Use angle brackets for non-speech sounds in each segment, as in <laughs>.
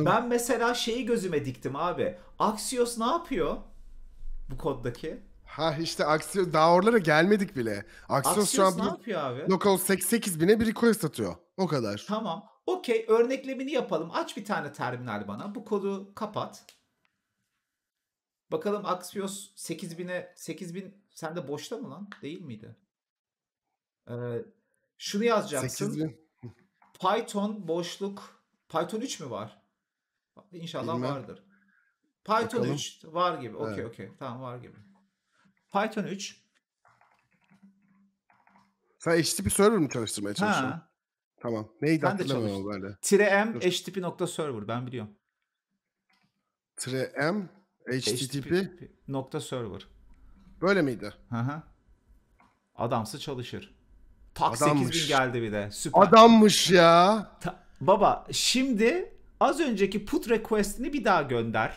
Ben mesela şeyi gözüme diktim abi. Axios ne yapıyor bu koddaki? Ha işte Axios daha oralara gelmedik bile. Axios, Axios şu an ne bir, yapıyor abi? Local 88 bine bir coin satıyor. O kadar. Tamam. Okey örneklemini yapalım. Aç bir tane terminal bana. Bu kodu kapat. Bakalım Axios 8000'e 8000 Sen de boşta mı lan? Değil miydi? Ee, şunu yazacaksın. 8000. Python boşluk Python 3 mü var? İnşallah Bilmem. vardır. Python Bakalım. 3 var gibi. Okey evet. okey. Tamam var gibi. Python 3. Sen HTTP server mi çalıştırmaya çalışıyorsun? Tamam. Neydi ben hatırlamıyorum ben de. Tire M HTTP nokta server ben biliyorum. Tire M HTTP nokta server. Böyle miydi? Hı hı. Adamsı çalışır. Tak Adammış. 8000 geldi bir de. Süper. Adammış ya. Ta- baba şimdi Az önceki put request'ini bir daha gönder.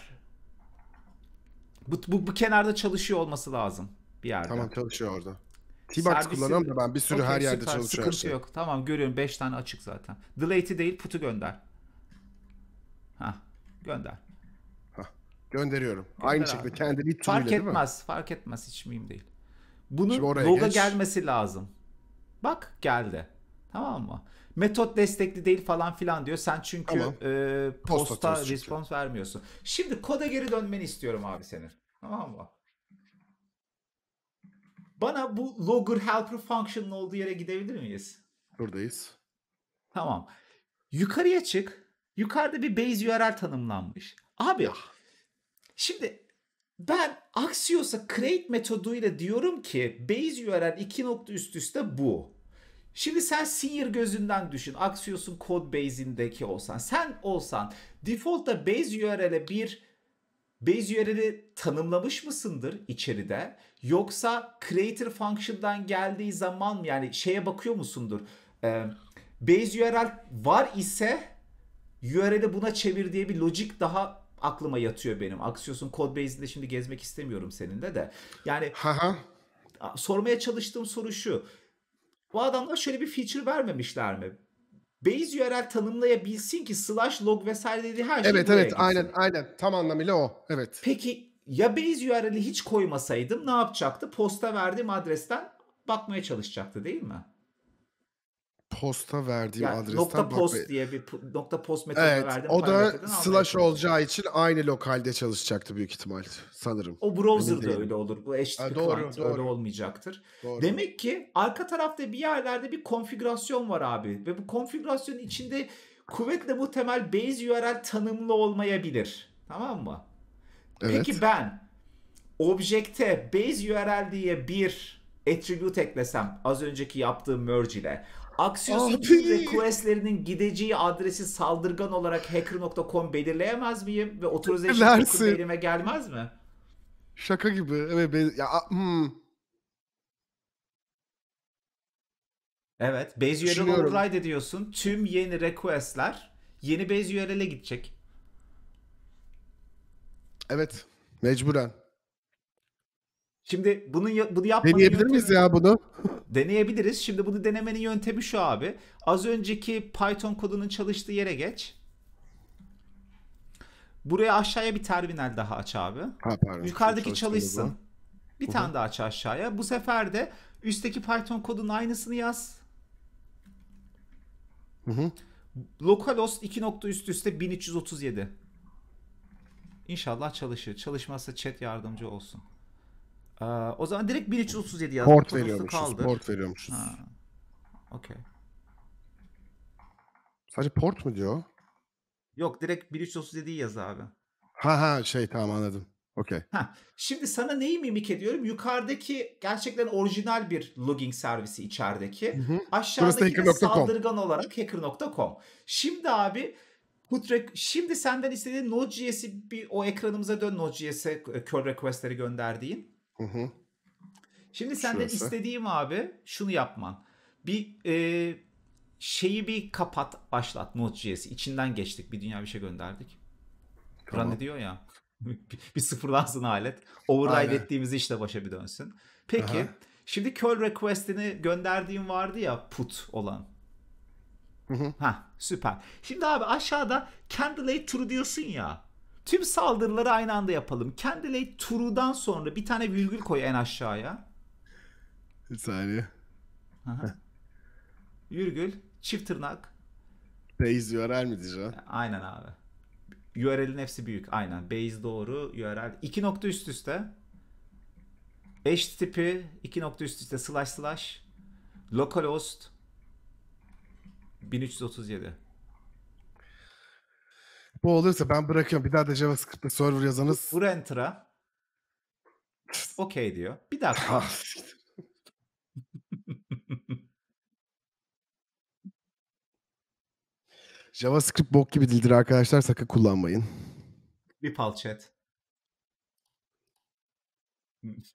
Bu, bu, bu kenarda çalışıyor olması lazım bir yerde. Tamam çalışıyor orada. T-Box kullanıyorum da ben bir sürü okay, her yerde süper, çalışıyor. Sıkıntı şey. yok. Tamam görüyorum 5 tane açık zaten. Delay'ti değil put'u gönder. Ha gönder. Hah, gönderiyorum. Gönder Aynı abi. şekilde kendi bir Fark etmez. Değil mi? Fark etmez. Hiç miyim değil. Bunun loga gelmesi lazım. Bak geldi. Tamam mı? metot destekli değil falan filan diyor. Sen çünkü tamam. e, posta, posta respons vermiyorsun. Şimdi koda geri dönmeni istiyorum abi senin. Tamam mı? Bana bu logger helper function'ın olduğu yere gidebilir miyiz? Buradayız. Tamam. Yukarıya çık. Yukarıda bir base URL tanımlanmış. Abi şimdi ben Axios'a create metoduyla diyorum ki base URL iki nokta üst üste bu. Şimdi sen senior gözünden düşün. Axios'un code base'indeki olsan. Sen olsan default'ta base URL'e bir base URL'i tanımlamış mısındır içeride? Yoksa creator function'dan geldiği zaman yani şeye bakıyor musundur? Ee, base URL var ise URL'i buna çevir diye bir logic daha aklıma yatıyor benim. Axios'un code base'inde şimdi gezmek istemiyorum seninle de. Yani sormaya çalıştığım soru şu bu adamlar şöyle bir feature vermemişler mi? Base URL tanımlayabilsin ki slash log vesaire dediği her şey Evet evet gitsin. aynen aynen tam anlamıyla o. Evet. Peki ya base URL'i hiç koymasaydım ne yapacaktı? Posta verdiğim adresten bakmaya çalışacaktı değil mi? posta verdiğim yani adresten nokta post bak, diye bir nokta post metodu evet, verdim. O da slash olacağı için aynı lokalde çalışacaktı büyük ihtimal sanırım. O browser'da öyle olur. Bu HTTP ha, doğru, doğru. öyle olmayacaktır. Doğru. Demek ki arka tarafta bir yerlerde bir konfigürasyon var abi ve bu konfigürasyonun içinde kuvvetle muhtemel base URL tanımlı olmayabilir. Tamam mı? Evet. Peki ben objekte base URL diye bir attribute eklesem az önceki yaptığım merge ile Aksiyon requestlerinin gideceği adresi saldırgan olarak hacker.com belirleyemez miyim? Ve authorization token elime gelmez mi? Şaka gibi. Evet. Ya, hmm. Evet. Base URL'i override ediyorsun. Tüm yeni requestler yeni base URL'e gidecek. Evet. Mecburen. Şimdi bunu bunu yapmanın Deneyebilir yöntemi... ya bunu? <laughs> Deneyebiliriz. Şimdi bunu denemenin yöntemi şu abi. Az önceki Python kodunun çalıştığı yere geç. Buraya aşağıya bir terminal daha aç abi. Ha, pardon. Yukarıdaki çalışsın. Bir Hı-hı. tane daha aç aşağıya. Bu sefer de üstteki Python kodunun aynısını yaz. Hı hı. Localhost 2 nokta üst üste 1337. İnşallah çalışır. Çalışmazsa chat yardımcı olsun. Ee, o zaman direkt 1337 yazdım. Port veriyormuşuz. kaldır. Port veriyormuşuz. Ha. Okey. Sadece port mu diyor? Yok direkt 1337 yaz abi. Ha ha şey tamam anladım. Okey. şimdi sana neyi mimik ediyorum? Yukarıdaki gerçekten orijinal bir logging servisi içerideki. Aşağıdaki de saldırgan olarak hacker.com. Şimdi abi şimdi senden istediğin Node.js'i bir o ekranımıza dön Node.js'e curl request'leri gönderdiğin. Hı hı. Şimdi Şurası. senden istediğim abi şunu yapman. Bir e, şeyi bir kapat başlat Node.js. İçinden geçtik. Bir dünya bir şey gönderdik. Kur'an tamam. diyor ya. <laughs> bir sıfırlansın alet. Override Aynen. ettiğimizi işte başa bir dönsün. Peki. Aha. Şimdi curl request'ini gönderdiğim vardı ya put olan. Hı hı. Ha süper. Şimdi abi aşağıda can relate true diyorsun ya. Tüm saldırıları aynı anda yapalım. Candlelight True'dan sonra bir tane virgül koy en aşağıya. Bir saniye. virgül, çift tırnak. Base URL mi diyeceğim? E, aynen abi. URL'in hepsi büyük. Aynen. Base doğru, URL. İki nokta üst üste. Eş tipi, iki nokta üst üste slash slash. Localhost. 1337. Bu olursa ben bırakıyorum. Bir daha da JavaScript'te server yazanız. Vur enter'a. Okey diyor. Bir dakika. Ah, <laughs> JavaScript bok gibi dildir arkadaşlar. Sakın kullanmayın. Bir palçet. chat.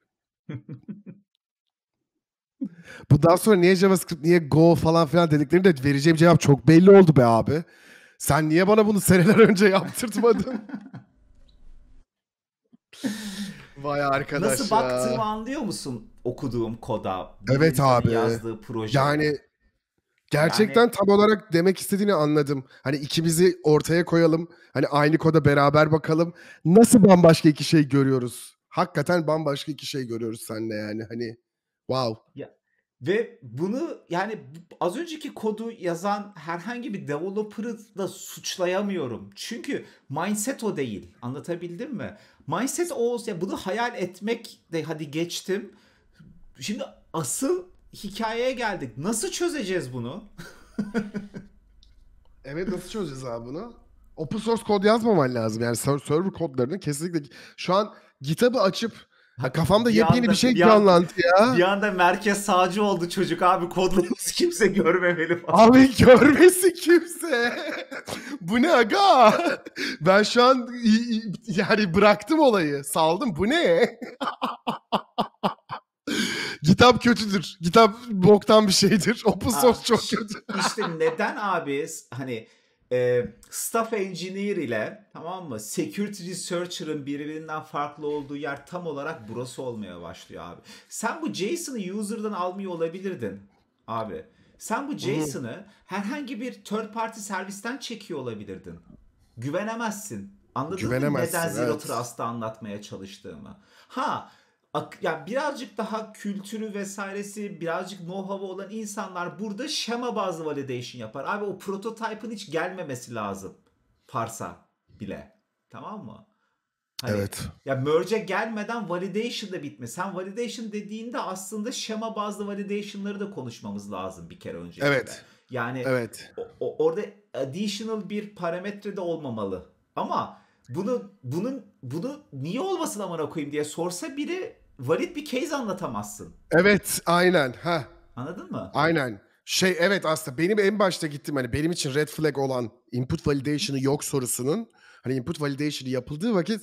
Bundan sonra niye JavaScript, niye Go falan filan dediklerini de vereceğim cevap çok belli oldu be abi. Sen niye bana bunu seneler <laughs> önce yaptırtmadın? <laughs> Vay arkadaş Nasıl ya. baktığımı anlıyor musun okuduğum koda? Evet abi. Yazdığı proje. Yani gerçekten yani... tam olarak demek istediğini anladım. Hani ikimizi ortaya koyalım. Hani aynı koda beraber bakalım. Nasıl bambaşka iki şey görüyoruz? Hakikaten bambaşka iki şey görüyoruz seninle yani. Hani wow. Ya, ve bunu yani az önceki kodu yazan herhangi bir developer'ı da suçlayamıyorum. Çünkü mindset o değil. Anlatabildim mi? Mindset o olsa bunu hayal etmek de hadi geçtim. Şimdi asıl hikayeye geldik. Nasıl çözeceğiz bunu? <laughs> evet nasıl çözeceğiz abi bunu? Open source kod yazmaman lazım. Yani server kodlarını kesinlikle şu an GitHub'ı açıp Ha, kafamda bir yepyeni anda, bir şey bir canlandı ya. Bir anda merkez sağcı oldu çocuk abi kodlarımız kimse görmemeli falan. Abi görmesi kimse. <laughs> Bu ne aga? Ben şu an yani bıraktım olayı. Saldım bu ne? <laughs> Kitap kötüdür. Kitap boktan bir şeydir. Open source çok kötü. İşte neden abi hani e, staff engineer ile tamam mı security researcher'ın birbirinden farklı olduğu yer tam olarak burası olmaya başlıyor abi. Sen bu JSON'ı user'dan almıyor olabilirdin abi. Sen bu JSON'ı herhangi bir third party servisten çekiyor olabilirdin. Güvenemezsin. Anladın mı neden Zero evet. Trust'ta anlatmaya çalıştığımı? Ha yani birazcık daha kültürü vesairesi birazcık know-how'u olan insanlar burada şema bazlı validation yapar. Abi o prototype'ın hiç gelmemesi lazım. Parsa bile. Tamam mı? Hani, evet. Ya merge'e gelmeden validation da bitme. Sen validation dediğinde aslında şema bazlı validation'ları da konuşmamız lazım bir kere önce. Evet. Yani evet. O, o, orada additional bir parametre de olmamalı. Ama bunu bunun bunu niye olmasın amına koyayım diye sorsa biri Valid bir case anlatamazsın. Evet aynen. ha. Anladın mı? Aynen. Şey evet aslında benim en başta gittim hani benim için red flag olan input validation'ı yok sorusunun hani input validation'ı yapıldığı vakit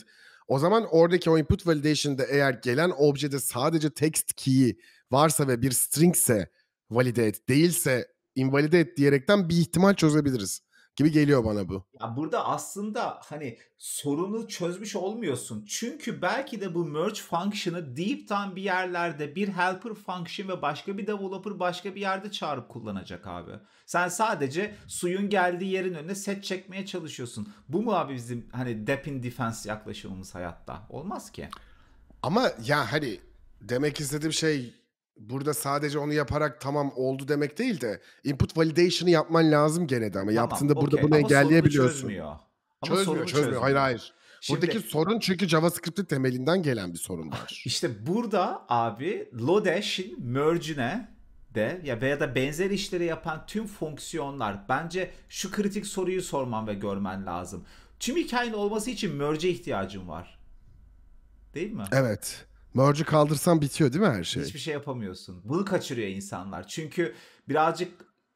o zaman oradaki o input validation'da eğer gelen objede sadece text key'i varsa ve bir stringse validate değilse invalidate diyerekten bir ihtimal çözebiliriz gibi geliyor bana bu. Ya burada aslında hani sorunu çözmüş olmuyorsun. Çünkü belki de bu merge function'ı deep deep'ten bir yerlerde bir helper function ve başka bir developer başka bir yerde çağırıp kullanacak abi. Sen sadece suyun geldiği yerin önüne set çekmeye çalışıyorsun. Bu mu abi bizim hani depth in defense yaklaşımımız hayatta? Olmaz ki. Ama ya hani demek istediğim şey burada sadece onu yaparak tamam oldu demek değil de input validation'ı yapman lazım gene de ama Tamam, yaptığında burada okey. bunu Ama engelleyebiliyorsun. Sorunu çözmüyor. Ama çözmüyor, sorunu çözmüyor. çözmüyor. Hayır hayır. Şimdi- Buradaki sorun çünkü JavaScript'in temelinden gelen bir sorun var. <laughs> İşte burada abi Lodash'in merge'ine de ya veya da benzer işleri yapan tüm fonksiyonlar bence şu kritik soruyu sorman ve görmen lazım. Tüm hikayenin olması için merge'e ihtiyacın var. Değil mi? evet. Merge'i kaldırsan bitiyor değil mi her şey? Hiçbir şey yapamıyorsun. Bunu kaçırıyor insanlar. Çünkü birazcık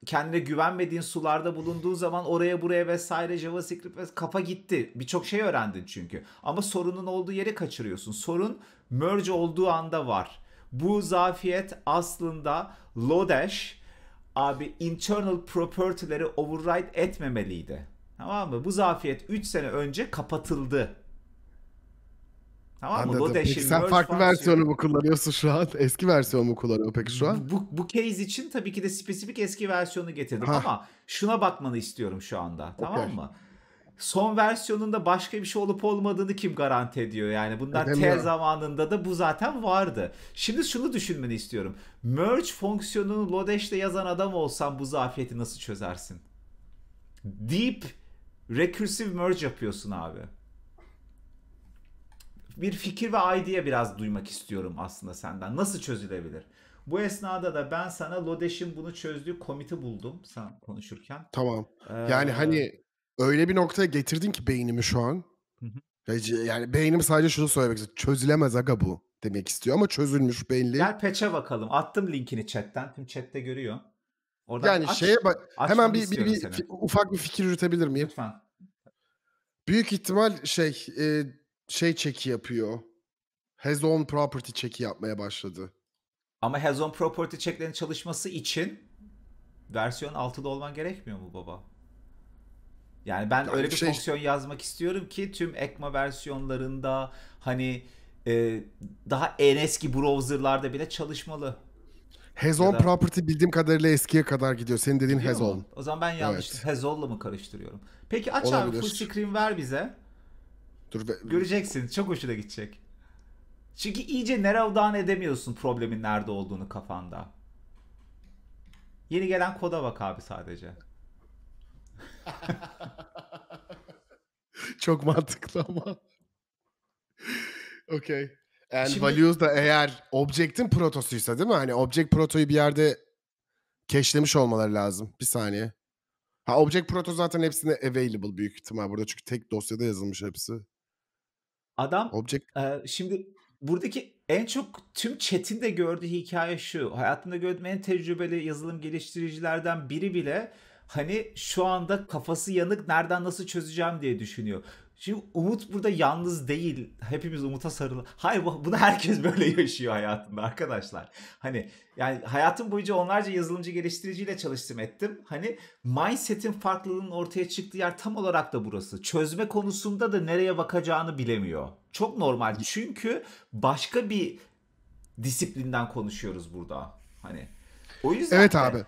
kendine güvenmediğin sularda bulunduğu zaman oraya buraya vesaire JavaScript ve kafa gitti. Birçok şey öğrendin çünkü. Ama sorunun olduğu yeri kaçırıyorsun. Sorun merge olduğu anda var. Bu zafiyet aslında Lodash abi internal property'leri override etmemeliydi. Tamam mı? Bu zafiyet 3 sene önce kapatıldı. Tamam Anladım. mı? peki sen farklı versiyonu mu kullanıyorsun şu an? <laughs> Eski versiyonu mu kullanıyor peki şu an? Bu, bu case için tabii ki de spesifik eski versiyonu getirdim ha. ama şuna bakmanı istiyorum şu anda. Tamam okay. mı? Son versiyonunda başka bir şey olup olmadığını kim garanti ediyor? Yani bundan T zamanında da bu zaten vardı. Şimdi şunu düşünmeni istiyorum. Merge fonksiyonunu Lodash'te yazan adam olsan bu zafiyeti nasıl çözersin? Deep recursive merge yapıyorsun abi bir fikir ve idea biraz duymak istiyorum aslında senden. Nasıl çözülebilir? Bu esnada da ben sana Lodeş'in bunu çözdüğü komiti buldum sen konuşurken. Tamam. Ee, yani hani öyle bir noktaya getirdin ki beynimi şu an. Hı Yani beynim sadece şunu söylemek istiyor. Çözülemez aga bu demek istiyor ama çözülmüş belli. Gel peçe bakalım. Attım linkini chatten. Tüm chatte görüyor. Oradan yani aç, şeye bak. Hemen bir, bir, bir ufak bir fikir yürütebilir miyim? Lütfen. Büyük ihtimal şey e, şey çeki yapıyor. Has on property çeki yapmaya başladı. Ama has on property çeklerinin çalışması için versiyon 6'da olman gerekmiyor mu baba? Yani ben yani öyle bir şey... fonksiyon yazmak istiyorum ki tüm ECMA versiyonlarında hani e, daha en eski browserlarda bile çalışmalı. Has on da... property bildiğim kadarıyla eskiye kadar gidiyor. Senin dediğin has on. O zaman ben yanlış evet. has on'la mı karıştırıyorum? Peki aç Olabilir. abi full screen ver bize. Dur be. Göreceksin çok hoşuna gidecek. Çünkü iyice narrowdown edemiyorsun problemin nerede olduğunu kafanda. Yeni gelen koda bak abi sadece. <laughs> Çok mantıklı ama. <laughs> okay. And Şimdi... values da eğer object'in protosuysa değil mi? Hani object protoyu bir yerde keşlemiş olmaları lazım. Bir saniye. Ha object proto zaten hepsine available büyük ihtimal burada çünkü tek dosyada yazılmış hepsi. Adam Object. E, şimdi buradaki en çok tüm chat'in de gördüğü hikaye şu. hayatında gördüğüm en tecrübeli yazılım geliştiricilerden biri bile hani şu anda kafası yanık nereden nasıl çözeceğim diye düşünüyor. Şimdi Umut burada yalnız değil. Hepimiz Umut'a sarılı. Hayır bunu herkes böyle <laughs> yaşıyor hayatında arkadaşlar. Hani yani hayatım boyunca onlarca yazılımcı geliştiriciyle çalıştım ettim. Hani mindset'in farklılığının ortaya çıktığı yer tam olarak da burası. Çözme konusunda da nereye bakacağını bilemiyor. Çok normal. Çünkü başka bir disiplinden konuşuyoruz burada. Hani o yüzden Evet de, abi.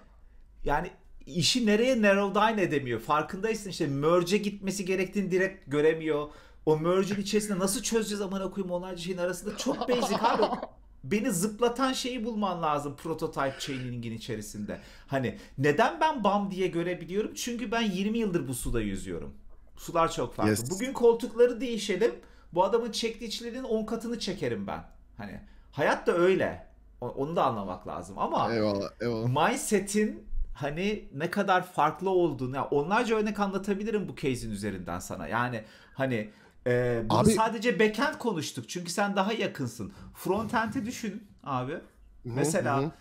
Yani işi nereye narrowdine edemiyor. Farkındaysın işte merge'e gitmesi gerektiğini direkt göremiyor. O merge'in içerisinde nasıl çözeceğiz amına koyayım onlarca şeyin arasında çok basic abi. Beni zıplatan şeyi bulman lazım prototype chaining'in içerisinde. Hani neden ben bam diye görebiliyorum? Çünkü ben 20 yıldır bu suda yüzüyorum. Sular çok farklı. Yes. Bugün koltukları değişelim. Bu adamın çektiği çilenin 10 katını çekerim ben. Hani hayat da öyle. Onu da anlamak lazım ama eyvallah, eyvallah. mindset'in hani ne kadar farklı olduğunu yani onlarca örnek anlatabilirim bu case'in üzerinden sana. Yani hani e, bunu abi, sadece backend konuştuk çünkü sen daha yakınsın. Frontend'i düşün abi. Hı, mesela hı.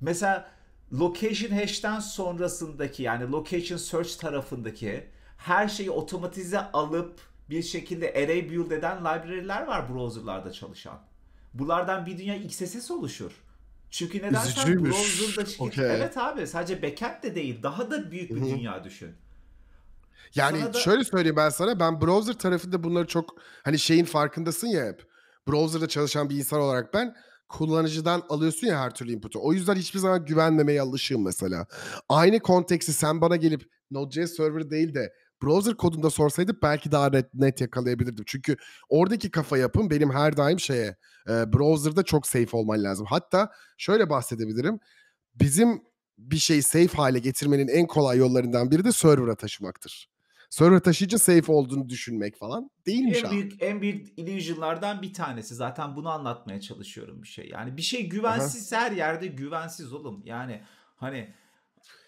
mesela location hash'ten sonrasındaki yani location search tarafındaki her şeyi otomatize alıp bir şekilde array build eden library'ler var browser'larda çalışan. Bunlardan bir dünya XSS oluşur. Çünkü neden sen Browser'da okay. Evet abi sadece backend de değil daha da büyük bir dünya düşün. Yani da... şöyle söyleyeyim ben sana ben browser tarafında bunları çok hani şeyin farkındasın ya hep. Browser'da çalışan bir insan olarak ben kullanıcıdan alıyorsun ya her türlü input'u. O yüzden hiçbir zaman güvenmemeye alışığım mesela. Aynı konteksti sen bana gelip Node.js server değil de browser kodunda sorsaydı belki daha net, net yakalayabilirdim. Çünkü oradaki kafa yapım benim her daim şeye e, browser'da çok safe olman lazım. Hatta şöyle bahsedebilirim. Bizim bir şeyi safe hale getirmenin en kolay yollarından biri de server'a taşımaktır. Server taşıyıcı safe olduğunu düşünmek falan değilmiş en abi. Büyük, en büyük illusionlardan bir tanesi. Zaten bunu anlatmaya çalışıyorum bir şey. Yani bir şey güvensiz Aha. her yerde güvensiz oğlum. Yani hani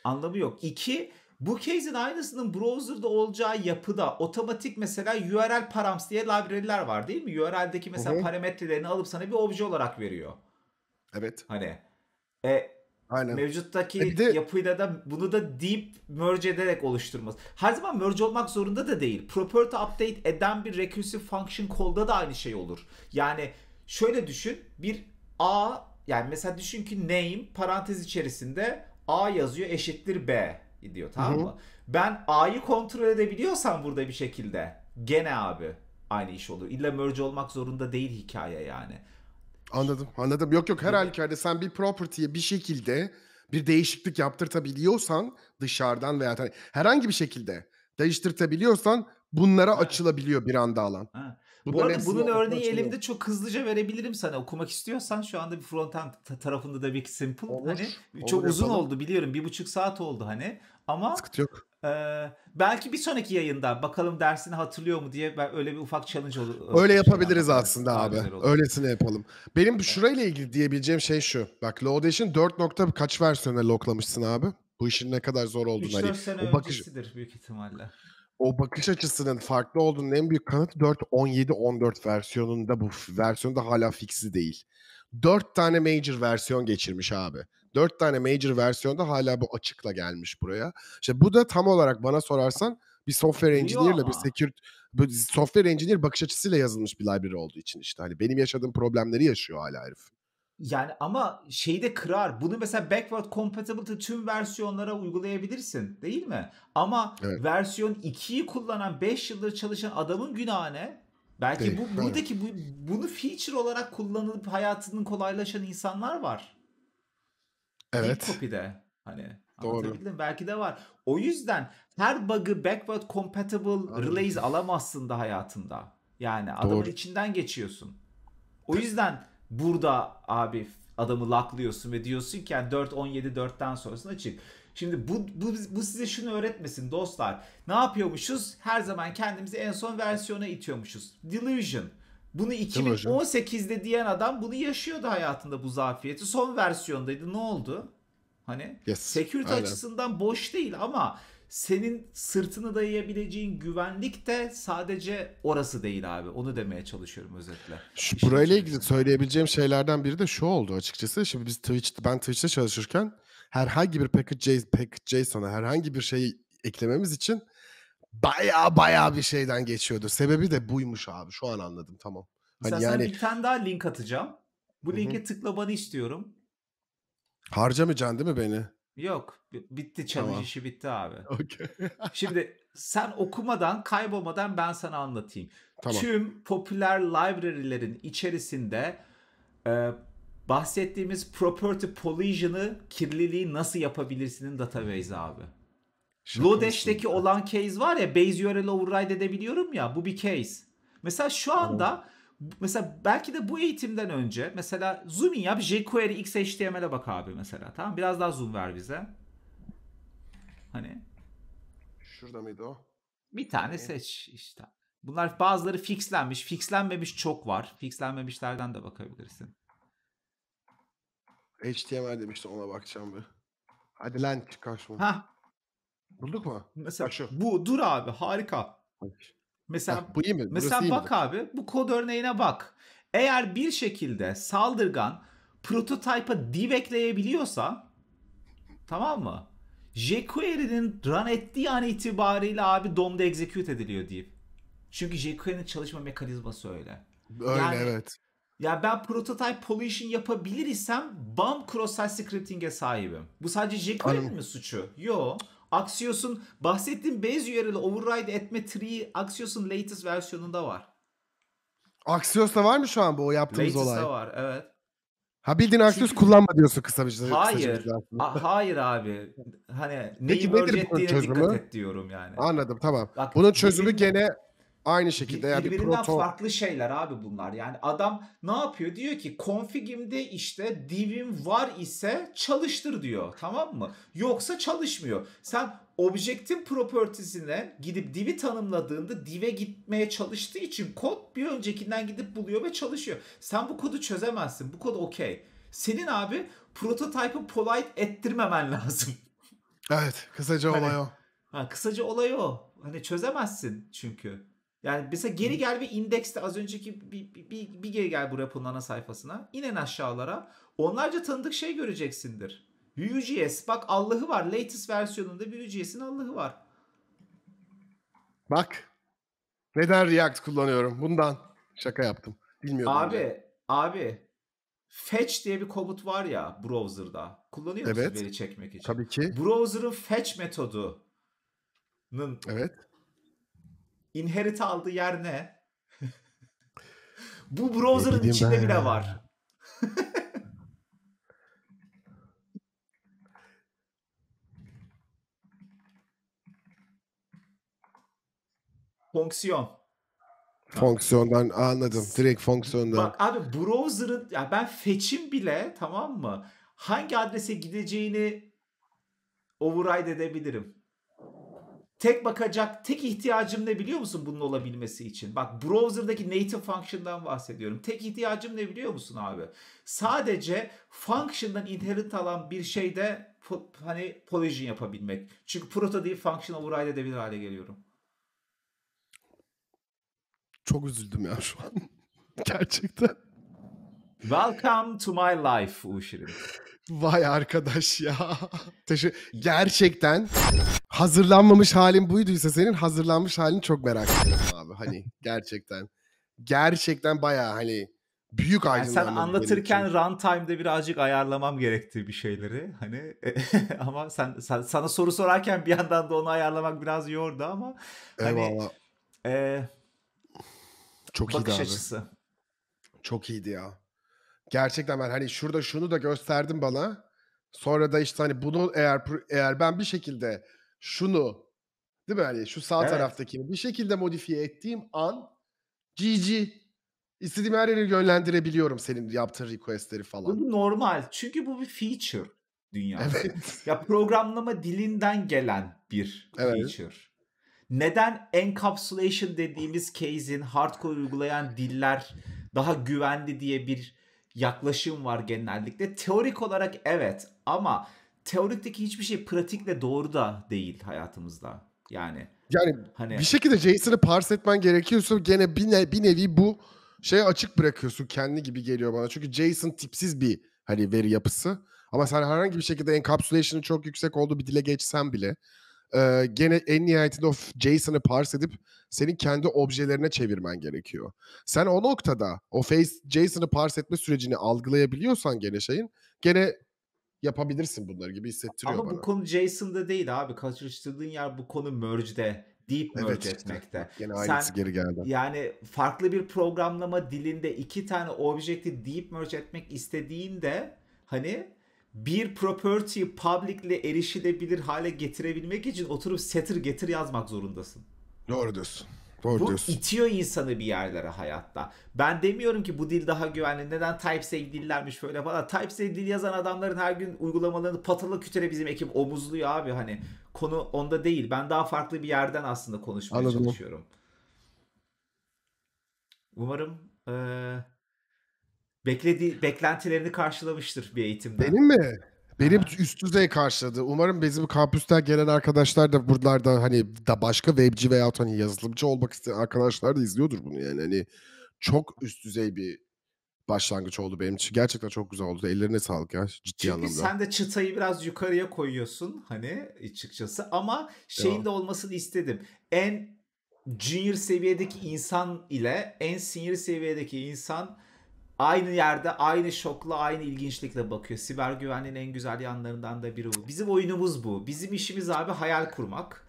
anlamı yok. İki bu case'in aynısının browser'da olacağı yapıda otomatik mesela URL params diye library'ler var değil mi? URL'deki mesela Hı-hı. parametrelerini alıp sana bir obje olarak veriyor. Evet. Hani e, Aynen. mevcuttaki e de, yapıyla da bunu da deep merge ederek oluşturması. Her zaman merge olmak zorunda da değil. Property update eden bir recursive function call'da da aynı şey olur. Yani şöyle düşün. Bir A yani mesela düşün ki name parantez içerisinde A yazıyor eşittir B gidiyor tamam mı? Ben A'yı kontrol edebiliyorsam burada bir şekilde gene abi aynı iş olur İlla merge olmak zorunda değil hikaye yani. Anladım anladım. Yok yok her halükarda sen bir property'ye bir şekilde bir değişiklik yaptırtabiliyorsan dışarıdan veya hani herhangi bir şekilde değiştirtebiliyorsan bunlara ha. açılabiliyor bir anda alan. Ha. Bu, Bu arada bunun örneği elimde yok. çok hızlıca verebilirim sana okumak istiyorsan şu anda bir frontend tarafında da bir simple olur, hani olur, çok olur, uzun yapalım. oldu biliyorum bir buçuk saat oldu hani ama Sıkıntı yok. E, belki bir sonraki yayında bakalım dersini hatırlıyor mu diye ben öyle bir ufak challenge olur. Öyle şey yapabiliriz yani. aslında abi. Öylesine yapalım. Benim evet. şurayla ilgili diyebileceğim şey şu. Bak Loadation 4 nokta kaç versiyona loklamışsın abi? Bu işin ne kadar zor olduğunu. 3-4 hani, sene o bakış... büyük ihtimalle o bakış açısının farklı olduğunun en büyük kanıtı 4-17-14 versiyonunda bu versiyonda hala fixi değil. 4 tane major versiyon geçirmiş abi. 4 tane major versiyonda hala bu açıkla gelmiş buraya. İşte bu da tam olarak bana sorarsan bir software engineer'la bir security software engineer bakış açısıyla yazılmış bir library olduğu için işte hani benim yaşadığım problemleri yaşıyor hala herif. Yani ama şeyi de kırar. Bunu mesela backward compatibility tüm versiyonlara uygulayabilirsin değil mi? Ama evet. versiyon 2'yi kullanan 5 yıldır çalışan adamın günahı ne? Belki değil, bu buradaki bu, bunu feature olarak kullanılıp hayatının kolaylaşan insanlar var. Evet. İlk kopide hani Doğru. Belki de var. O yüzden her bug'ı backward compatible release alamazsın da hayatında. Yani adamın Doğru. içinden geçiyorsun. O yüzden Burada abi adamı laklıyorsun ve diyorsun ki yani 4-17-4'ten sonrasında çık. Şimdi bu, bu, bu size şunu öğretmesin dostlar. Ne yapıyormuşuz? Her zaman kendimizi en son versiyona itiyormuşuz. Delusion. Bunu 2018'de diyen adam bunu yaşıyordu hayatında bu zafiyeti. Son versiyondaydı. Ne oldu? Hani yes, security aynen. açısından boş değil ama senin sırtını dayayabileceğin güvenlik de sadece orası değil abi. Onu demeye çalışıyorum özetle. Şu, İşin burayla ilgili söyleyebileceğim şeylerden biri de şu oldu açıkçası. Şimdi biz Twitch, ben Twitch'te çalışırken herhangi bir package, package JSON'a herhangi bir şeyi eklememiz için baya baya bir şeyden geçiyordu. Sebebi de buymuş abi. Şu an anladım tamam. Hani Mesela yani... bir tane daha link atacağım. Bu linke Hı-hı. tıklamanı istiyorum. Harcamayacaksın değil mi beni? Yok bitti challenge tamam. işi bitti abi. <laughs> Okay. Şimdi sen okumadan kaybolmadan ben sana anlatayım. Tamam. Tüm popüler library'lerin içerisinde e, bahsettiğimiz property pollution'ı kirliliği nasıl yapabilirsinin database abi. Lodesh'teki olan case var ya base URL override edebiliyorum ya bu bir case. Mesela şu anda oh. Mesela belki de bu eğitimden önce mesela zoom in yap jQuery xhtml'e bak abi mesela tamam biraz daha zoom ver bize. Hani şurada mıydı o? Bir tane seç işte. Bunlar bazıları fixlenmiş, fixlenmemiş çok var. Fixlenmemişlerden de bakabilirsin. HTML demişti ona bakacağım bir. Hadi lan çık karşıma. Ha. Bulduk mu? Mesela ha, şu. bu dur abi harika. Hayır. Mesela Heh, bu iyi mi? mesela iyi bak mi? abi bu kod örneğine bak. Eğer bir şekilde saldırgan prototype'a div ekleyebiliyorsa tamam mı? jQuery'nin run ettiği an itibariyle abi DOM'da execute ediliyor div. Çünkü jQuery'nin çalışma mekanizması öyle. Öyle yani, evet. Ya ben prototype pollution yapabilir isem BAM cross-site scripting'e sahibim. Bu sadece jQuery'nin mi suçu? Yo. Axios'un bahsettiğim base URL'i override etme tree Axios'un latest versiyonunda var. Axios'ta var mı şu an bu o yaptığımız latest'ta olay? Latest'ta var evet. Ha bildiğin Axios Çünkü... kullanma diyorsun kısa bir şey. Hayır. hayır abi. Hani neyi Peki nedir çözümü? dikkat et diyorum yani. Anladım tamam. Bak, bunun çözümü gene Aynı şekilde yani birbirinden proton... farklı şeyler abi bunlar. Yani adam ne yapıyor? Diyor ki konfigimde işte divim var ise çalıştır diyor. Tamam mı? Yoksa çalışmıyor. Sen objektin propertiesine gidip divi tanımladığında dive gitmeye çalıştığı için kod bir öncekinden gidip buluyor ve çalışıyor. Sen bu kodu çözemezsin. Bu kod okey. Senin abi prototype'ı polite ettirmemen <laughs> lazım. Evet. Kısaca hani, olay o. Ha, kısaca olay o. Hani çözemezsin çünkü. Yani mesela geri gel bir indekste az önceki bir, bir, bir, geri gel bu raporun sayfasına. İn aşağılara. Onlarca tanıdık şey göreceksindir. Vue.js bak Allah'ı var. Latest versiyonunda Vue.js'in Allah'ı var. Bak. Neden React kullanıyorum? Bundan. Şaka yaptım. bilmiyorum. Abi, bile. abi. Fetch diye bir komut var ya browser'da. Kullanıyor musun evet, veri çekmek için? Tabii ki. Browser'ın fetch metodu evet. Inherit aldığı yer ne? <laughs> Bu browser'ın ne içinde bile ya. var. <laughs> Fonksiyon. Fonksiyondan anladım. Direkt fonksiyondan. Bak abi browser'ın ya yani ben fetch'im bile tamam mı? Hangi adrese gideceğini override edebilirim. Tek bakacak tek ihtiyacım ne biliyor musun bunun olabilmesi için? Bak browser'daki native function'dan bahsediyorum. Tek ihtiyacım ne biliyor musun abi? Sadece function'dan inherit alan bir şeyde po hani pollution yapabilmek. Çünkü proto değil function override edebilir hale geliyorum. Çok üzüldüm ya şu an. <laughs> Gerçekten. Welcome to my life Uşirin. Vay arkadaş ya. <laughs> Teşekkür. Gerçekten hazırlanmamış halin buyduysa senin hazırlanmış halini çok merak ediyorum abi. Hani <laughs> gerçekten. Gerçekten baya hani büyük yani sen anlatırken runtime'de birazcık ayarlamam gerekti bir şeyleri. Hani <laughs> ama sen, sen sana soru sorarken bir yandan da onu ayarlamak biraz yordu ama hani E, çok bakış iyiydi abi. Çok iyiydi ya. Gerçekten ben hani şurada şunu da gösterdim bana. Sonra da işte hani bunu eğer eğer ben bir şekilde şunu değil mi hani şu sağ evet. taraftaki bir şekilde modifiye ettiğim an GG istediğim her yere yönlendirebiliyorum senin yaptığın requestleri falan. Bu normal. Çünkü bu bir feature dünya. Evet. ya programlama dilinden gelen bir evet. feature. Neden encapsulation dediğimiz case'in hardcore uygulayan diller daha güvenli diye bir yaklaşım var genellikle. Teorik olarak evet ama teorikteki hiçbir şey pratikle doğru da değil hayatımızda. Yani yani hani... bir şekilde JSON'ı parse etmen gerekiyorsa gene bir, ne, bir nevi bu şeye açık bırakıyorsun kendi gibi geliyor bana. Çünkü Jason tipsiz bir hani veri yapısı. Ama sen herhangi bir şekilde encapsulation'ın çok yüksek olduğu bir dile geçsen bile e, gene en nihayetinde o JSON'ı parse edip senin kendi objelerine çevirmen gerekiyor. Sen o noktada o face JSON'ı parse etme sürecini algılayabiliyorsan gene şeyin gene yapabilirsin bunları gibi hissettiriyor Ama bana. Ama bu konu JSON'da değil abi. Kaçırıştırdığın yer bu konu merge'de. Deep merge evet, etmekte. Işte. Yine Sen, geri geldi. Yani farklı bir programlama dilinde iki tane objekti deep merge etmek istediğinde hani bir property public'le erişilebilir hale getirebilmek için oturup setter getir yazmak zorundasın. Doğru diyorsun. Doğru bu diyorsun. itiyor insanı bir yerlere hayatta. Ben demiyorum ki bu dil daha güvenli. Neden TypeSafe dillermiş böyle falan. TypeSafe dil yazan adamların her gün uygulamalarını patala kütere bizim ekip omuzluyor abi. Hani konu onda değil. Ben daha farklı bir yerden aslında konuşmaya Anladım. çalışıyorum. Umarım ee, beklediği beklentilerini karşılamıştır bir eğitimde. Benim mi? Benim ha. üst düzey karşıladı. Umarım bizim kampüsten gelen arkadaşlar da buralarda hani da başka webci veya hani yazılımcı olmak isteyen arkadaşlar da izliyordur bunu yani. Hani çok üst düzey bir başlangıç oldu benim için. Gerçekten çok güzel oldu. Ellerine sağlık ya ciddi Çünkü anlamda. sen de çıtayı biraz yukarıya koyuyorsun hani açıkçası ama şeyin de olmasını istedim. En junior seviyedeki insan ile en senior seviyedeki insan aynı yerde aynı şokla aynı ilginçlikle bakıyor. Siber güvenliğin en güzel yanlarından da biri bu. Bizim oyunumuz bu. Bizim işimiz abi hayal kurmak.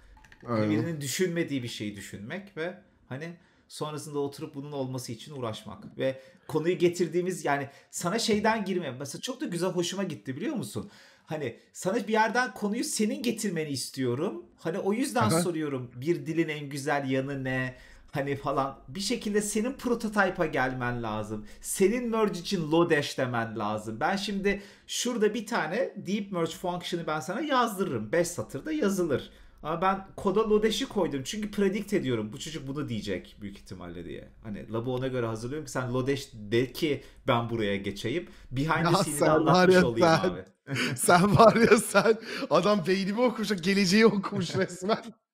Aynen. Birinin düşünmediği bir şeyi düşünmek ve hani sonrasında oturup bunun olması için uğraşmak. Ve konuyu getirdiğimiz yani sana şeyden girme. Mesela çok da güzel hoşuma gitti biliyor musun? Hani sana bir yerden konuyu senin getirmeni istiyorum. Hani o yüzden Aha. soruyorum bir dilin en güzel yanı ne? hani falan bir şekilde senin prototipe'a gelmen lazım. Senin merge için Lodash demen lazım. Ben şimdi şurada bir tane deep merge function'ı ben sana yazdırırım. 5 satırda yazılır. Ama ben koda Lodash'i koydum. Çünkü predict ediyorum. Bu çocuk bunu diyecek büyük ihtimalle diye. Hani labı ona göre hazırlıyorum ki sen Lodash de ki ben buraya geçeyim. Behind the scene'i anlatmış ya, olayım sen, abi. <laughs> sen var ya sen adam beynimi okumuş, geleceği okumuş resmen. <laughs>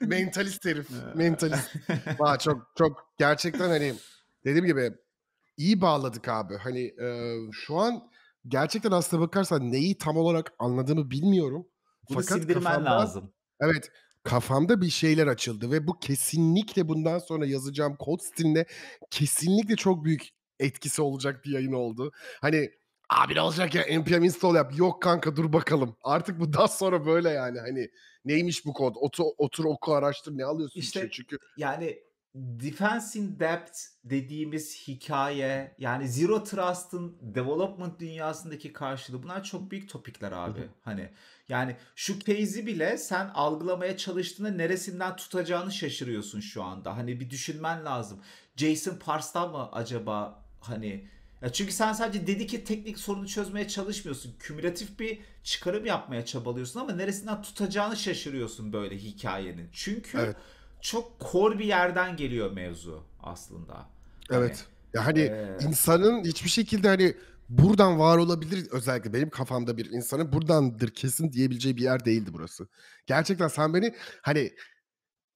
mentalist herif. <laughs> Ee. mentalist. Aa, <laughs> çok çok gerçekten hani dediğim gibi iyi bağladık abi. Hani e, şu an gerçekten aslına bakarsan neyi tam olarak anladığımı bilmiyorum. Bunu Fakat sildirmen kafamda, lazım. Evet kafamda bir şeyler açıldı ve bu kesinlikle bundan sonra yazacağım kod stiline kesinlikle çok büyük etkisi olacak bir yayın oldu. Hani Abi ne olacak ya npm install yap. Yok kanka dur bakalım. Artık bu daha sonra böyle yani hani neymiş bu kod? Otur, otur oku araştır ne alıyorsun işte, içeri? Şey? çünkü. Yani defense in depth dediğimiz hikaye yani zero trust'ın development dünyasındaki karşılığı bunlar çok büyük topikler abi. Hani yani şu case'i bile sen algılamaya çalıştığında neresinden tutacağını şaşırıyorsun şu anda. Hani bir düşünmen lazım. Jason Pars'tan mı acaba hani ya çünkü sen sadece dedi ki teknik sorunu çözmeye çalışmıyorsun. Kümülatif bir çıkarım yapmaya çabalıyorsun ama neresinden tutacağını şaşırıyorsun böyle hikayenin. Çünkü evet. çok kor bir yerden geliyor mevzu aslında. Hani, evet. Hani, ya hani e, insanın hiçbir şekilde hani buradan var olabilir özellikle benim kafamda bir insanın buradandır kesin diyebileceği bir yer değildi burası. Gerçekten sen beni hani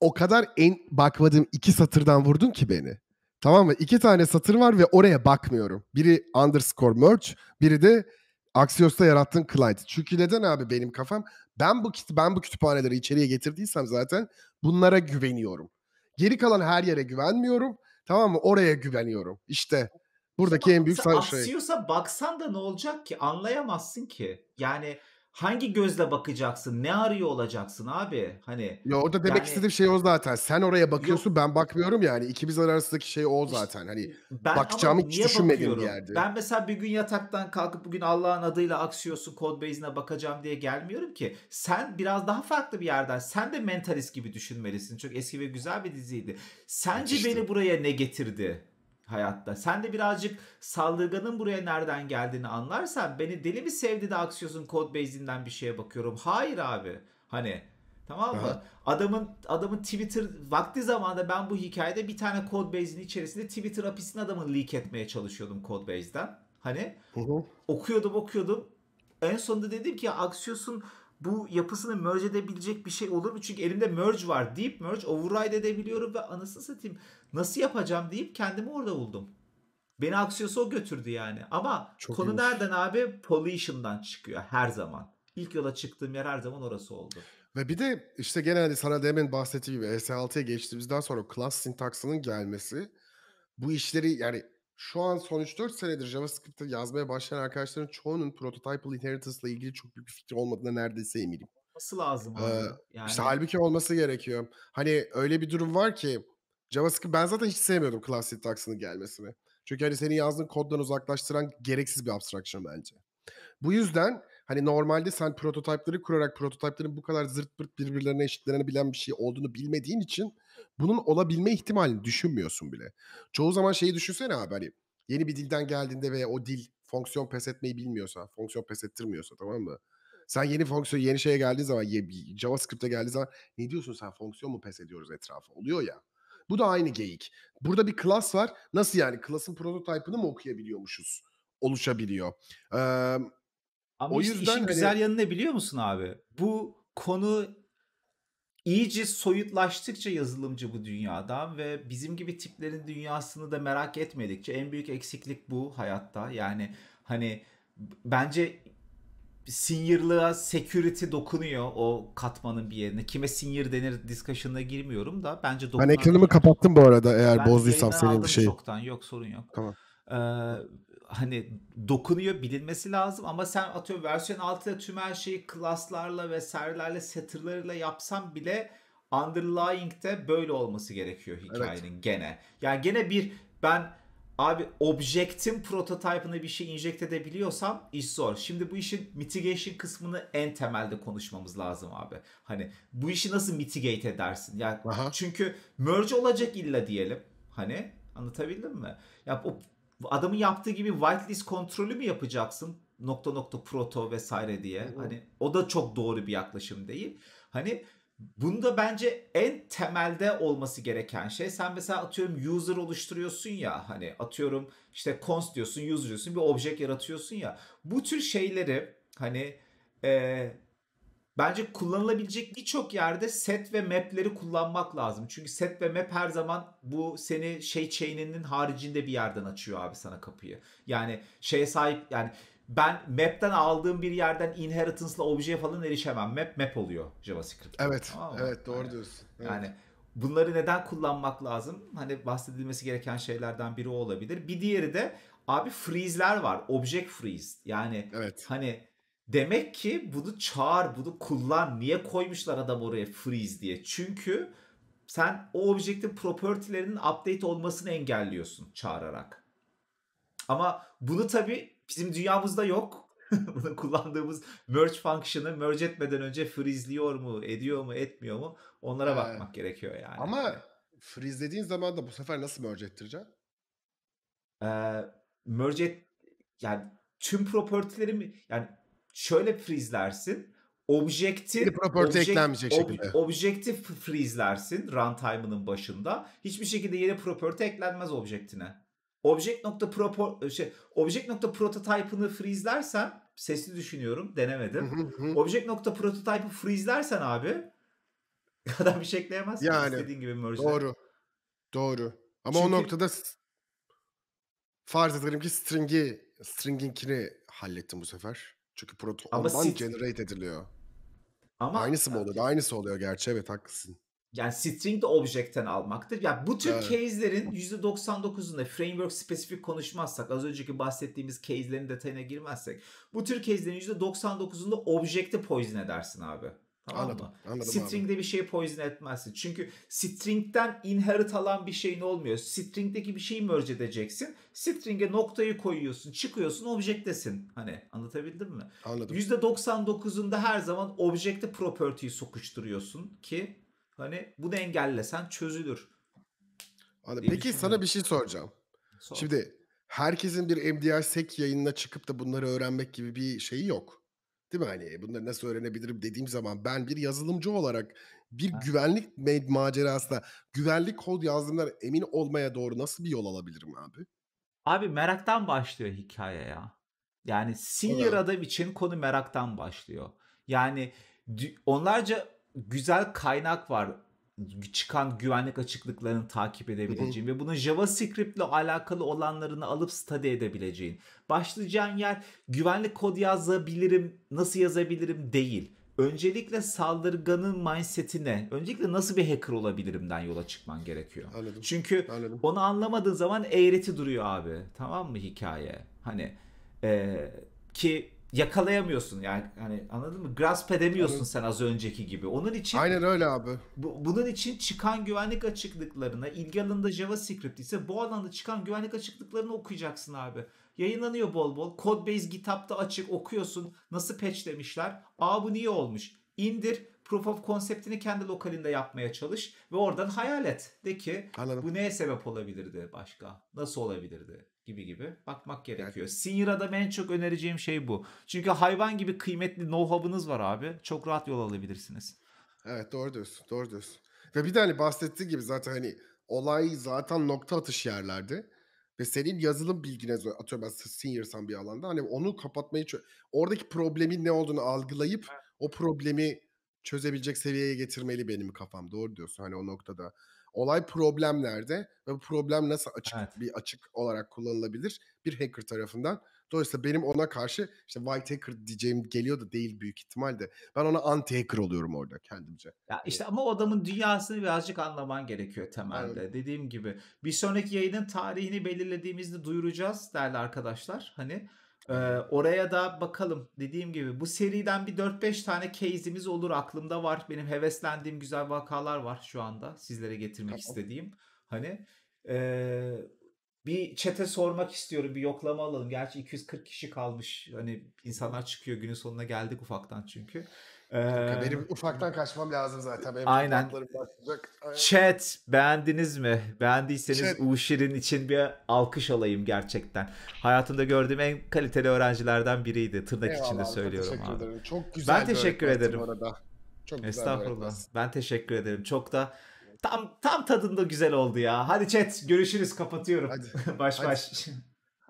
o kadar en bakmadığım iki satırdan vurdun ki beni. Tamam mı? İki tane satır var ve oraya bakmıyorum. Biri underscore merch, biri de Axios'ta yarattığın Clyde. Çünkü neden abi benim kafam? Ben bu ben bu kütüphaneleri içeriye getirdiysem zaten bunlara güveniyorum. Geri kalan her yere güvenmiyorum. Tamam mı? Oraya güveniyorum. İşte buradaki en büyük şey. Axios'a baksan da ne olacak ki? Anlayamazsın ki. Yani hangi gözle bakacaksın? Ne arıyor olacaksın abi? Hani Ya orada demek yani, istediğim şey o zaten. Sen oraya bakıyorsun yok, ben bakmıyorum yani. İkimiz arasındaki şey o zaten. Hani ben bakacağımı hiç düşünmediğim bir yerde. Ben mesela bir gün yataktan kalkıp bugün Allah'ın adıyla aksiyosu Codebase'ine bakacağım diye gelmiyorum ki. Sen biraz daha farklı bir yerden. Sen de mentalist gibi düşünmelisin. Çok eski ve güzel bir diziydi. Sence işte. beni buraya ne getirdi? hayatta. Sen de birazcık saldırganın buraya nereden geldiğini anlarsan beni deli mi sevdi de Axios'un kod base'inden bir şeye bakıyorum. Hayır abi. Hani Tamam mı? Aha. Adamın adamın Twitter vakti zamanda ben bu hikayede bir tane Codebase'in içerisinde Twitter hapisini adamın leak etmeye çalışıyordum Codebase'den. Hani hı hı. okuyordum okuyordum. En sonunda dedim ki Axios'un bu yapısını merge edebilecek bir şey olur mu? Çünkü elimde merge var deyip merge override edebiliyorum ve anasını satayım nasıl yapacağım deyip kendimi orada buldum. Beni Axios'a o götürdü yani. Ama Çok konu iyi. nereden abi? Pollution'dan çıkıyor her zaman. İlk yola çıktığım yer her zaman orası oldu. Ve bir de işte genelde sana demin bahsettiğim gibi ES6'ya geçtiğimizden sonra class sintaksının gelmesi bu işleri yani şu an son 3-4 senedir JavaScript'te yazmaya başlayan arkadaşların çoğunun Prototypal Inheritance ile ilgili çok büyük bir fikri olmadığına neredeyse eminim. Nasıl lazım? Ee, yani. İşte halbuki olması gerekiyor. Hani öyle bir durum var ki JavaScript ben zaten hiç sevmiyordum class syntax'ının gelmesini. Çünkü hani senin yazdığın koddan uzaklaştıran gereksiz bir abstraction bence. Bu yüzden hani normalde sen prototipleri kurarak prototiplerin bu kadar zırt pırt birbirlerine eşitlerini bilen bir şey olduğunu bilmediğin için bunun olabilme ihtimalini düşünmüyorsun bile. Çoğu zaman şeyi düşünsene abi hani yeni bir dilden geldiğinde veya o dil fonksiyon pes etmeyi bilmiyorsa, fonksiyon pes ettirmiyorsa tamam mı? Sen yeni fonksiyon, yeni şeye geldiği zaman, JavaScript'e geldiği zaman ne diyorsun sen fonksiyon mu pes ediyoruz etrafı? Oluyor ya. Bu da aynı geyik. Burada bir class var. Nasıl yani? Class'ın prototype'ını mı okuyabiliyormuşuz? Oluşabiliyor. Ee, ama o yüzden işin hani... güzel yanı ne biliyor musun abi? Bu konu iyice soyutlaştıkça yazılımcı bu dünyadan ve bizim gibi tiplerin dünyasını da merak etmedikçe en büyük eksiklik bu hayatta. Yani hani bence sinyırlığa security dokunuyor o katmanın bir yerine. Kime sinyir denir discussion'a girmiyorum da bence dokunuyor. Ben ekranımı yani. kapattım bu arada eğer ben bozduysam senin bir şeyi. çoktan yok sorun yok. Tamam. Ee, hani dokunuyor bilinmesi lazım ama sen atıyorum versiyon 6'da tüm her şeyi klaslarla ve serilerle setterlarla yapsam bile underlying'de böyle olması gerekiyor hikayenin evet. gene. Yani gene bir ben abi objektin prototype'ına bir şey injekte edebiliyorsam iş zor. Şimdi bu işin mitigation kısmını en temelde konuşmamız lazım abi. Hani bu işi nasıl mitigate edersin? Yani Aha. çünkü merge olacak illa diyelim. Hani anlatabildim mi? Ya o adamın yaptığı gibi whitelist kontrolü mü yapacaksın? Nokta nokta proto vesaire diye. Hmm. Hani o da çok doğru bir yaklaşım değil. Hani bunda bence en temelde olması gereken şey sen mesela atıyorum user oluşturuyorsun ya hani atıyorum işte const diyorsun user diyorsun bir object yaratıyorsun ya bu tür şeyleri hani e, Bence kullanılabilecek birçok yerde set ve map'leri kullanmak lazım. Çünkü set ve map her zaman bu seni şey chain'inin haricinde bir yerden açıyor abi sana kapıyı. Yani şeye sahip yani ben map'ten aldığım bir yerden inheritance'la objeye falan erişemem. Map map oluyor JavaScript. Evet. Tamam evet doğru yani, diyorsun. Evet. Yani bunları neden kullanmak lazım? Hani bahsedilmesi gereken şeylerden biri o olabilir. Bir diğeri de abi freeze'ler var. Object freeze. Yani evet. hani Demek ki bunu çağır, bunu kullan. Niye koymuşlar adam oraya freeze diye? Çünkü sen o objektin property'lerinin update olmasını engelliyorsun çağırarak. Ama bunu tabii bizim dünyamızda yok. <laughs> bunu kullandığımız merge function'ı merge etmeden önce freeze'liyor mu, ediyor mu, etmiyor mu? Onlara ee, bakmak gerekiyor yani. Ama freeze dediğin zaman da bu sefer nasıl merge ettireceksin? Ee, merge et, yani tüm propertileri mi yani şöyle freeze'lersin. Objektif, property objek, eklenmeyecek ob, şekilde. Objektif freeze'lersin runtime'ının başında. Hiçbir şekilde yeni property eklenmez objektine. Object nokta propo, şey, object nokta prototype'ını freeze'lersen sesli düşünüyorum denemedim. object nokta prototype'ı freeze'lersen abi <laughs> adam bir şey ekleyemez. Yani, istediğin gibi merge'ler. Doğru. Doğru. Ama Çünkü, o noktada farz edelim ki string'i string'inkini hallettim bu sefer. Çünkü Ama protondan generate ediliyor. Ama Aynısı mı oluyor? Aynısı oluyor gerçi. Evet haklısın. yani string de object'ten almaktır. Ya bu tür Evet. case'lerin %99'unda framework spesifik konuşmazsak, az önceki bahsettiğimiz case'lerin detayına girmezsek, bu tür case'lerin %99'unda object'i poison edersin abi. Tamam anladım, mı? Anladım String'de abi. bir şey poison etmezsin. Çünkü string'den inherit alan bir şeyin olmuyor. String'deki bir şeyi merge edeceksin. String'e noktayı koyuyorsun, çıkıyorsun, objektesin. Hani anlatabildim mi? Anladım. %99'unda her zaman objekte property'yi sokuşturuyorsun ki hani bunu engellesen çözülür. Anladım. Peki sana bir şey soracağım. Sor. Şimdi herkesin bir MDI sek yayınına çıkıp da bunları öğrenmek gibi bir şeyi yok. Değil mi? Hani bunları nasıl öğrenebilirim dediğim zaman ben bir yazılımcı olarak bir Ha. güvenlik me güvenlik kod yazdığımdan emin olmaya doğru nasıl bir yol alabilirim abi? Abi meraktan başlıyor hikaye ya. Yani senior adam için konu meraktan başlıyor. Yani onlarca güzel kaynak var çıkan güvenlik açıklıklarını takip edebileceğin ve bunun JavaScript ile alakalı olanlarını alıp study edebileceğin. Başlayacağın yer güvenlik kodu yazabilirim, nasıl yazabilirim değil. Öncelikle saldırganın mindsetine, öncelikle nasıl bir hacker olabilirimden yola çıkman gerekiyor. Anladım. Çünkü Anladım. onu anlamadığın zaman eğreti duruyor abi. Tamam mı hikaye? Hani e, ki yakalayamıyorsun yani hani anladın mı? Grasp edemiyorsun sen az önceki gibi. Onun için Aynen öyle abi. Bu, bunun için çıkan güvenlik açıklıklarına ilgi alanında JavaScript ise bu alanda çıkan güvenlik açıklıklarını okuyacaksın abi. Yayınlanıyor bol bol. Codebase GitHub'da açık okuyorsun. Nasıl patch demişler. Aa bu niye olmuş? Indir. proof of konseptini kendi lokalinde yapmaya çalış ve oradan hayal et. De ki Anladım. bu neye sebep olabilirdi başka? Nasıl olabilirdi? gibi gibi bakmak gerekiyor. Yani... da en çok önereceğim şey bu. Çünkü hayvan gibi kıymetli know-how'ınız var abi. Çok rahat yol alabilirsiniz. Evet doğru diyorsun. Doğru diyorsun. Ve bir de hani bahsettiği gibi zaten hani olay zaten nokta atış yerlerde. Ve senin yazılım bilgine atıyorum ben seniorsam bir alanda hani onu kapatmayı oradaki problemin ne olduğunu algılayıp evet. o problemi çözebilecek seviyeye getirmeli benim kafam. Doğru diyorsun hani o noktada. Olay problemlerde ve bu problem nasıl açık evet. bir açık olarak kullanılabilir bir hacker tarafından. Dolayısıyla benim ona karşı işte white hacker diyeceğim geliyor da değil büyük ihtimalde. Ben ona anti hacker oluyorum orada kendimce. Ya hani işte ama o adamın dünyasını birazcık anlaman gerekiyor temelde. Evet. Dediğim gibi bir sonraki yayının tarihini belirlediğimizde duyuracağız değerli arkadaşlar. Hani ee, oraya da bakalım dediğim gibi bu seriden bir 4-5 tane case'imiz olur aklımda var. Benim heveslendiğim güzel vakalar var şu anda sizlere getirmek tamam. istediğim. Hani e, bir çete sormak istiyorum bir yoklama alalım. Gerçi 240 kişi kalmış hani insanlar çıkıyor günün sonuna geldik ufaktan çünkü. Ee, benim ufaktan kaçmam lazım zaten. Benim aynen. Chat beğendiniz mi? Beğendiyseniz Chat. Uşir'in için bir alkış alayım gerçekten. Hayatımda gördüğüm en kaliteli öğrencilerden biriydi. Tırnak Eyvallah, içinde söylüyorum teşekkür abi. Ederim. Çok güzel. Ben teşekkür ederim. Orada. Çok güzel Estağfurullah. Ben teşekkür ederim. Çok da tam tam tadında güzel oldu ya. Hadi chat görüşürüz kapatıyorum. Hadi. <laughs> baş Hadi. baş.